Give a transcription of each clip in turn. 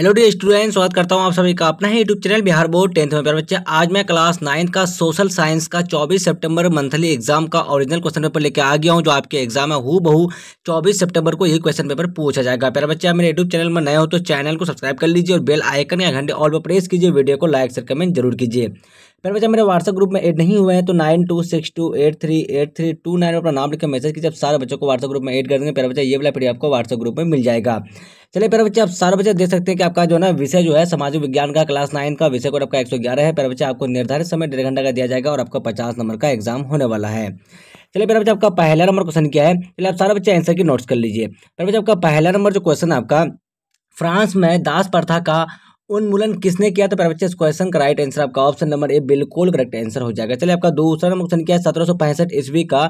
hello dear student स्वागत करता हूं आप सभी का अपना ही YouTube channel Bihar board tenth में प्यार बच्चे आज मैं क्लास नाइन्थ का सोशल साइंस का 24 सितंबर मंथली एग्जाम का ओरिजिनल क्वेश्चन पेपर लेके आ गया हूं जो आपके एग्जाम है हु बहू चौबीस सितंबर को यही क्वेश्चन पेपर पूछा जाएगा प्यार बच्चे मेरे यूट्यूब चैनल में नए हो तो चैनल को सब्सक्राइब कर लीजिए और बेल आइकन या घंटे ऑल पर प्रेस कीजिए वीडियो को लाइक शेयर कमेंट जरूर कीजिए पर बच्चा मेरे व्हाट्सअप ग्रुप में एड नहीं हुए हैं तो nine two six two eight three eight three two nine अपना नाम लिखकर मैसेज कीजिए जब सारे बच्चों को व्हाट्सअप ग्रुप में एड कर देंगे प्यारे बच्चा ये वाला पीडीएफ आपको व्हाट्सअप ग्रुप में मिल जाएगा चलिए प्यारे बच्चे आप सारे बच्चे देख सकते हैं कि आपका जो है विषय जो है सामाजिक विज्ञान का क्लास नाइन का विषय कोड आपका एक सौ ग्यारह है प्यारे बच्चे आपको निर्धारित समय डेढ़ घंटा का दिया जाएगा और आपका पचास नंबर का एग्जाम होने वाला है चलिए पहले बच्चे आपका पहला नंबर क्वेश्चन क्या है चलिए आप सारा बच्चे आंसर की नोट्स कर लीजिए पहले बच्चे आपका पहला नंबर जो क्वेश्चन है आपका फ्रांस में दास प्रथा का उन्मूलन किसने किया तो बच्चे इस क्वेश्चन का राइट आंसर आपका ऑप्शन नंबर ए बिल्कुल करेक्ट आंसर हो जाएगा चलिए आपका दूसरा नंबर क्वेश्चन किया सत्रह सौ पैंसठ ईस्वी का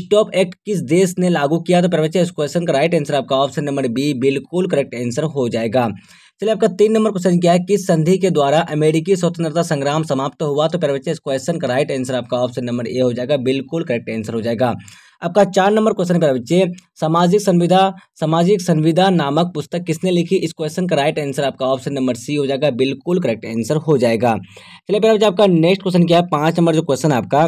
स्टॉप एक्ट किस देश ने लागू किया तो बच्चे इस क्वेश्चन का राइट आंसर आपका ऑप्शन नंबर बी बिल्कुल करेक्ट आंसर हो जाएगा चलिए आपका तीन नंबर क्वेश्चन क्या है किस संधि के द्वारा अमेरिकी स्वतंत्रता संग्राम समाप्त हुआ तो बच्चे इस क्वेश्चन का राइट आंसर आपका ऑप्शन नंबर ए हो जाएगा बिल्कुल करेक्ट आंसर हो जाएगा आपका चार नंबर क्वेश्चन कर बच्चे सामाजिक संविधा सामाजिक संविधा नामक पुस्तक किसने लिखी इस क्वेश्चन का राइट आंसर आपका ऑप्शन नंबर सी हो जाएगा बिल्कुल करेक्ट आंसर हो जाएगा चलिए पहले आपका नेक्स्ट क्वेश्चन क्या है पाँच नंबर जो क्वेश्चन आपका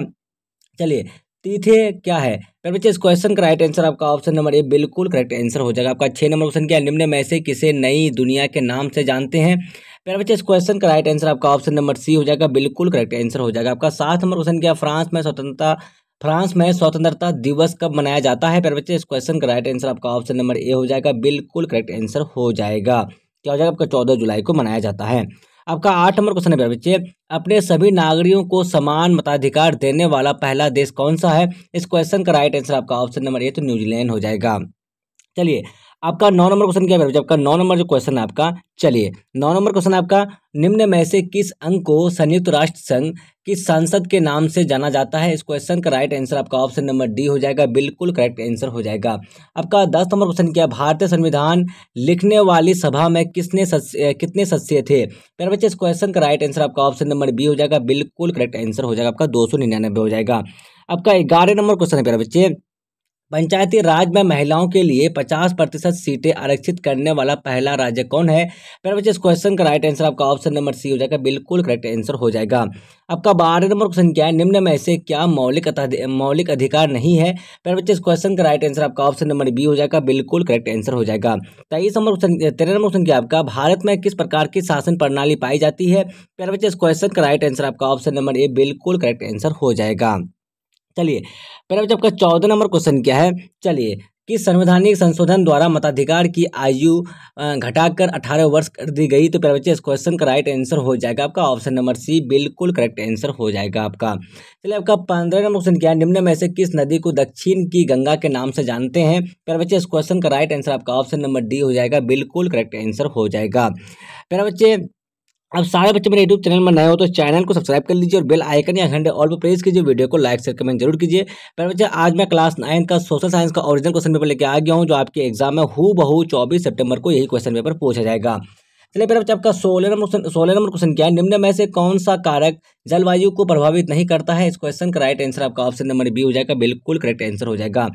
चलिए तीथे क्या है फिर बच्चे इस क्वेश्चन का राइट आंसर आपका ऑप्शन नंबर ए बिल्कुल करेक्ट आंसर हो जाएगा आपका छः नंबर क्वेश्चन क्या है निम्न में से किसे नई दुनिया के नाम से जानते हैं प्यारे बच्चे इस क्वेश्चन का राइट आंसर आपका ऑप्शन नंबर सी हो जाएगा बिल्कुल करेक्ट आंसर हो जाएगा आपका सात नंबर क्वेश्चन क्या फ्रांस में स्वतंत्रता फ्रांस में स्वतंत्रता दिवस कब मनाया जाता है पर बच्चे इस क्वेश्चन का राइट आंसर आपका ऑप्शन नंबर ए हो जाएगा बिल्कुल करेक्ट आंसर हो जाएगा क्या हो जाएगा आपका चौदह जुलाई को मनाया जाता है आपका आठ नंबर क्वेश्चन है प्यारे बच्चे अपने सभी नागरिकों को समान मताधिकार देने वाला पहला देश कौन सा है इस क्वेश्चन का राइट आंसर आपका ऑप्शन नंबर ए तो न्यूजीलैंड हो जाएगा चलिए आपका नौ नंबर क्वेश्चन क्या है आपका नौ नंबर जो क्वेश्चन है आपका चलिए नौ नंबर क्वेश्चन आपका निम्न में से किस अंक को संयुक्त राष्ट्र संघ की संसद के नाम से जाना जाता है इस क्वेश्चन का राइट आंसर आपका ऑप्शन नंबर डी हो जाएगा बिल्कुल करेक्ट आंसर हो जाएगा आपका दस नंबर क्वेश्चन क्या भारतीय संविधान लिखने वाली सभा में किसने सस्य, कितने सदस्य थे प्यारे बच्चे इस क्वेश्चन का राइट आंसर आपका ऑप्शन नंबर बी हो जाएगा बिल्कुल करेक्ट आंसर हो जाएगा आपका दो हो जाएगा आपका ग्यारह नंबर क्वेश्चन है प्यारे बच्चे पंचायती राज में महिलाओं के लिए 50 प्रतिशत सीटें आरक्षित करने वाला पहला राज्य कौन है पर बच्चे इस क्वेश्चन का राइट आंसर आपका ऑप्शन नंबर सी हो जाएगा बिल्कुल करेक्ट आंसर हो जाएगा आपका बारह नंबर क्वेश्चन क्या है निम्न में से क्या मौलिक मौलिक अधिकार नहीं है पर बच्चे इस क्वेश्चन का राइट आंसर आपका ऑप्शन नंबर बी हो जाएगा बिल्कुल करेक्ट आंसर हो जाएगा तेईस नंबर क्वेश्चन तेरह नंबर क्वेश्चन क्या आपका भारत में किस प्रकार की शासन प्रणाली पाई जाती है पर बच्चे इस क्वेश्चन का राइट आंसर आपका ऑप्शन नंबर ए बिल्कुल करेक्ट आंसर हो जाएगा चलिए पहला बच्चे आपका चौदह नंबर क्वेश्चन क्या है चलिए कि संवैधानिक संशोधन द्वारा मताधिकार की आयु घटाकर 18 वर्ष कर दी गई तो पहले बच्चे इस क्वेश्चन का राइट आंसर हो जाएगा आपका ऑप्शन नंबर सी बिल्कुल करेक्ट आंसर हो जाएगा आपका चलिए आपका पंद्रह नंबर क्वेश्चन क्या है निम्न में से किस नदी को दक्षिण की गंगा के नाम से जानते हैं पहले बच्चे इस क्वेश्चन का राइट आंसर आपका ऑप्शन नंबर डी हो जाएगा बिल्कुल करेक्ट आंसर हो जाएगा पहले बच्चे अब सारे बच्चे मेरे यूट्यूब चैनल में नए हो तो चैनल को सब्सक्राइब कर लीजिए और बेल आइकन या घंटे ऑल पर प्रेस कीजिए वीडियो को लाइक शेयर कमेंट जरूर कीजिए पर बच्चे आज मैं क्लास नाइन का सोशल साइंस का ओरिजिनल क्वेश्चन पेपर लेके आ गया हूँ जो आपके एग्जाम में हु बहु चौबीस सेप्टेम्बर को यही क्वेश्चन पेपर पूछा जाएगा चलिए फिर बच्चे आपका सोलह नंबर क्वेश्चन सोलह नंबर क्वेश्चन क्या है निम्न में से कौन सा कारक जलवायु को प्रभावित नहीं करता है इस क्वेश्चन का राइट आंसर आपका ऑप्शन नंबर बी हो जाएगा बिल्कुल करेक्ट आंसर हो जाएगा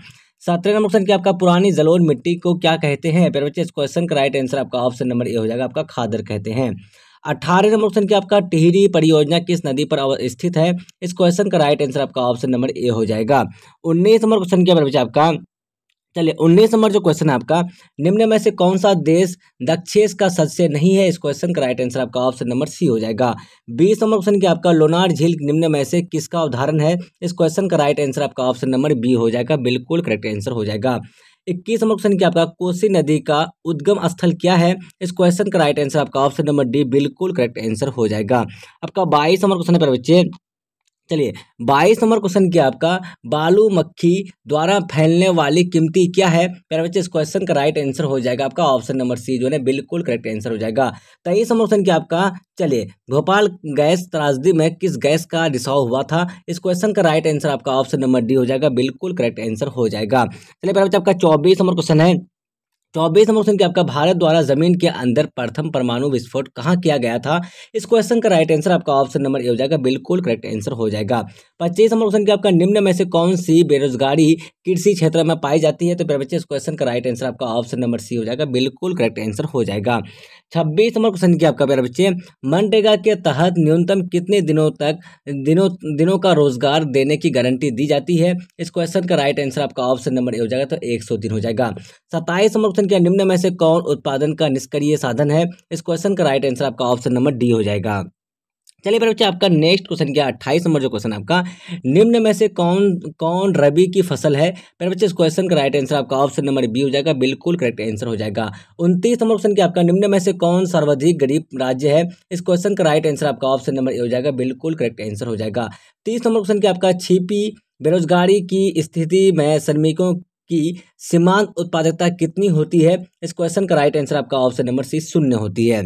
सत्रह नंबर क्वेश्चन क्या आपका पुरानी जलोर मिट्टी को क्या कहते हैं फिर बच्चे इस क्वेश्चन का राइट आंसर आपका ऑप्शन नंबर ए हो जाएगा आपका खादर कहते हैं अठारह नंबर क्वेश्चन क्या आपका टिहरी परियोजना किस नदी पर स्थित है इस क्वेश्चन का राइट आंसर आपका ऑप्शन नंबर ए हो जाएगा उन्नीस नंबर क्वेश्चन क्या बच्चा आपका चलिए उन्नीस नंबर जो क्वेश्चन है आपका निम्न में से कौन सा देश दक्षेस का सदस्य नहीं है इस क्वेश्चन का राइट आंसर आपका ऑप्शन नंबर सी हो जाएगा बीस नंबर क्वेश्चन क्या आपका लोनार झील निम्न में से किसका उदाहरण है इस क्वेश्चन का राइट आंसर आपका ऑप्शन नंबर बी हो जाएगा बिल्कुल करेक्ट आंसर हो जाएगा इक्कीस नंबर क्वेश्चन क्या आपका कोसी नदी का उद्गम स्थल क्या है इस क्वेश्चन का राइट आंसर आपका ऑप्शन नंबर डी बिल्कुल करेक्ट आंसर हो जाएगा आपका बाईस नंबर क्वेश्चन है बच्चे चलिए बाईस नंबर क्वेश्चन क्या आपका बालू मक्खी द्वारा फैलने वाली कीमती क्या है प्यारे बच्चे इस क्वेश्चन का राइट आंसर हो जाएगा आपका ऑप्शन नंबर सी जो है बिल्कुल करेक्ट आंसर हो जाएगा तेईस नंबर क्वेश्चन क्या आपका चलिए भोपाल गैस त्रासदी में किस गैस का रिसाव हुआ था इस क्वेश्चन का राइट आंसर आपका ऑप्शन नंबर डी हो जाएगा बिल्कुल करेक्ट आंसर हो जाएगा चलिए प्यारे बच्चे आपका चौबीस नंबर क्वेश्चन है चौबीस नंबर क्वेश्चन आपका भारत द्वारा जमीन के अंदर प्रथम परमाणु विस्फोट कहाँ किया गया था इस क्वेश्चन का राइट आंसर आपका ऑप्शन नंबर ए हो जाएगा बिल्कुल करेक्ट आंसर हो जाएगा पच्चीस नंबर क्वेश्चन की आपका निम्न में से कौन सी बेरोजगारी कृषि क्षेत्र में पाई जाती है तो मेरे बच्चे इस क्वेश्चन का राइट आंसर आपका ऑप्शन नंबर सी हो जाएगा बिल्कुल करेक्ट आंसर हो जाएगा छब्बीस नंबर क्वेश्चन की आपका मेरे बच्चे मनरेगा के तहत न्यूनतम कितने दिनों तक दिनों दिनों का रोजगार देने की गारंटी दी जाती है इस क्वेश्चन का राइट आंसर आपका ऑप्शन नंबर ए हो जाएगा तो एक सौ दिन हो जाएगा सत्ताईस नंबर क्वेश्चन किया निम्न में से कौन उत्पादन का निष्क्रिय साधन है इस क्वेश्चन का राइट आंसर आपका ऑप्शन नंबर डी हो जाएगा चलिए बच्चे आपका नेक्स्ट क्वेश्चन क्या अट्ठाईस नंबर जो क्वेश्चन आपका निम्न में से कौन कौन रबी की फसल है पर बच्चे इस क्वेश्चन का राइट आंसर आपका ऑप्शन नंबर बी हो जाएगा बिल्कुल करेक्ट आंसर हो जाएगा उनतीस नंबर क्वेश्चन क्या आपका निम्न में से कौन सर्वाधिक गरीब राज्य है इस क्वेश्चन का राइट आंसर आपका ऑप्शन नंबर ए हो जाएगा बिल्कुल करेक्ट आंसर हो जाएगा तीस नंबर क्वेश्चन क्या आपका छिपी बेरोजगारी की स्थिति में श्रमिकों की सीमांत उत्पादकता कितनी होती है इस क्वेश्चन का राइट आंसर आपका ऑप्शन नंबर सी शून्य होती है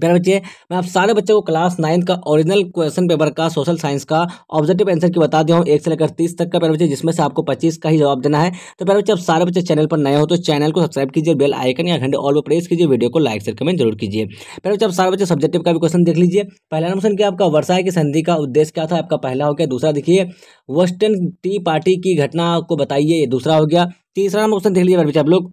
प्यारे बच्चे मैं आप सारे बच्चों को क्लास नाइन्थ का ओरिजिनल क्वेश्चन पेपर का सोशल साइंस का ऑब्जेक्टिव आंसर की बता दिया हूँ एक से लेकर तीस तक का प्यारे बच्चे जिसमें से आपको पच्चीस का ही जवाब देना है तो प्यारे बच्चे आप सारे बच्चे चैनल पर नए हो तो चैनल को सब्सक्राइब कीजिए बेल आइकन या घंटे ऑल पर प्रेस कीजिए वीडियो को लाइक शेयर कमेंट जरूर कीजिए प्यारे बच्चे आप सारे बच्चे सब्जेक्टिव का भी क्वेश्चन देख लीजिए पहला क्वेश्चन क्या आपका वर्षा की संधि का उद्देश्य क्या था आपका पहला हो गया दूसरा देखिए वेस्टर्न टी पार्टी की घटना को बताइए ये दूसरा हो गया तीसरा नंबर क्वेश्चन देख लीजिए प्यारे बच्चे आप लोग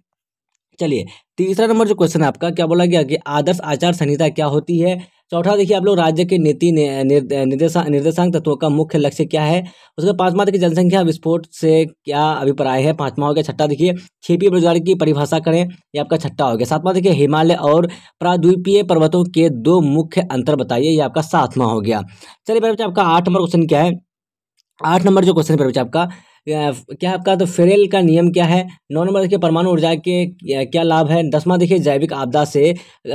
चलिए तीसरा नंबर जो क्वेश्चन है आपका क्या बोला गया कि आदर्श आचार संहिता क्या होती है चौथा देखिए आप लोग राज्य के नीति निर्देशा निर्देशांक तत्वों का मुख्य लक्ष्य क्या है उसके पांचवा देखिए जनसंख्या विस्फोट से क्या अभिप्राय है पांचवा हो गया छठा देखिए क्षेपीय बेरोजगार की परिभाषा करें ये आपका छठा हो गया सातवां देखिए हिमालय और प्राद्वीपीय पर्वतों के दो मुख्य अंतर बताइए ये आपका सातवां हो गया चलिए आपका आठ नंबर क्वेश्चन क्या है आठ नंबर जो क्वेश्चन है आपका क्या आपका तो फेरेल का नियम क्या है नौ नंबर देखिए परमाणु ऊर्जा के क्या लाभ है दसवां देखिए जैविक आपदा से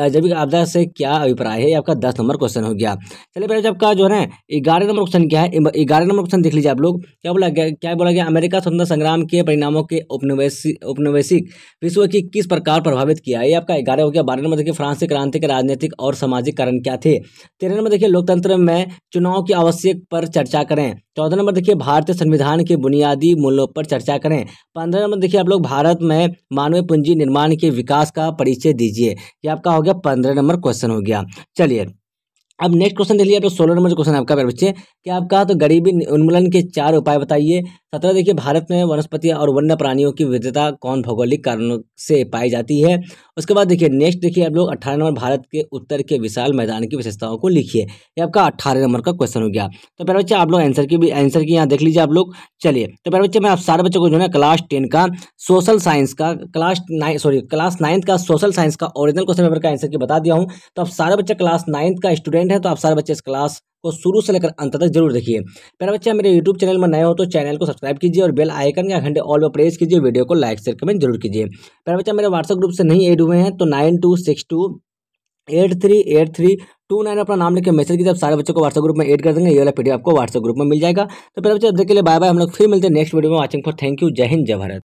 जैविक आपदा से क्या अभिप्राय है आपका दस नंबर क्वेश्चन हो गया चलिए पहले आपका जो है ग्यारह नंबर क्वेश्चन क्या है ग्यारह नंबर क्वेश्चन देख लीजिए आप लोग क्या बोला गया क्या बोला गया अमेरिका स्वतंत्र संग्राम के परिणामों के उपनिवेश उपनिवेशिक विश्व की किस प्रकार प्रभावित किया ये आपका ग्यारह हो गया बारह नंबर देखिए फ्रांस की क्रांति के राजनीतिक और सामाजिक कारण क्या थे तेरह नंबर देखिए लोकतंत्र में चुनाव की आवश्यक पर चर्चा करें चौदह नंबर देखिए भारतीय संविधान के बुनियादी मूल्यों पर चर्चा करें पंद्रह नंबर देखिए आप लोग भारत में मानवीय पूंजी निर्माण के विकास का परिचय दीजिए ये आपका हो गया पंद्रह नंबर क्वेश्चन हो गया चलिए अब नेक्स्ट क्वेश्चन लिया तो सोलह नंबर क्वेश्चन आपका बच्चे कि आपका तो गरीबी उन्मूलन के चार उपाय बताइए सत्रह देखिए भारत में वनस्पति और वन्य प्राणियों की विविधता कौन भौगोलिक कारणों से पाई जाती है उसके बाद देखिए नेक्स्ट देखिए आप लोग अट्ठारह नंबर भारत के उत्तर के विशाल मैदान की विशेषताओं को लिखिए ये आपका अट्ठारह नंबर का क्वेश्चन हो गया तो पहले बच्चे आप लोग आंसर की भी आंसर की यहाँ देख लीजिए आप लोग चलिए तो पहले बच्चे मैं आप सारे बच्चों को जो है क्लास टेन का सोशल साइंस का class nine sorry class ninth का सोशल साइंस का ओरिजिनल क्वेश्चन पेपर का आंसर की बता दिया हूँ तो आप सारे बच्चे क्लास नाइन्थ का स्टूडेंट स्टूडेंट हैं तो आप सारे बच्चे इस क्लास को शुरू से लेकर अंत तक जरूर देखिए पहले बच्चा मेरे यूट्यूब चैनल में नए हो तो चैनल को सब्सक्राइब कीजिए और बेल आइकन का घंटे ऑल पर प्रेस कीजिए वीडियो को लाइक शेयर कमेंट जरूर कीजिए पहले बच्चा मेरे व्हाट्सअप ग्रुप से नहीं एड हुए हैं तो nine two six two eight three eight three two nine अपना नाम लेकर मैसेज कीजिए आप सारे बच्चों को व्हाट्सअप ग्रुप में एड कर देंगे ये वाला पीडीएफ आपको व्हाट्सअप ग्रुप में मिल जाएगा तो मेरे बच्चे अब देख के लिए बाय बाय हम लोग फिर मिलते हैं नेक्स्ट वीडियो में वाचिंग फॉर थैंक यू जय हिंद जय भारत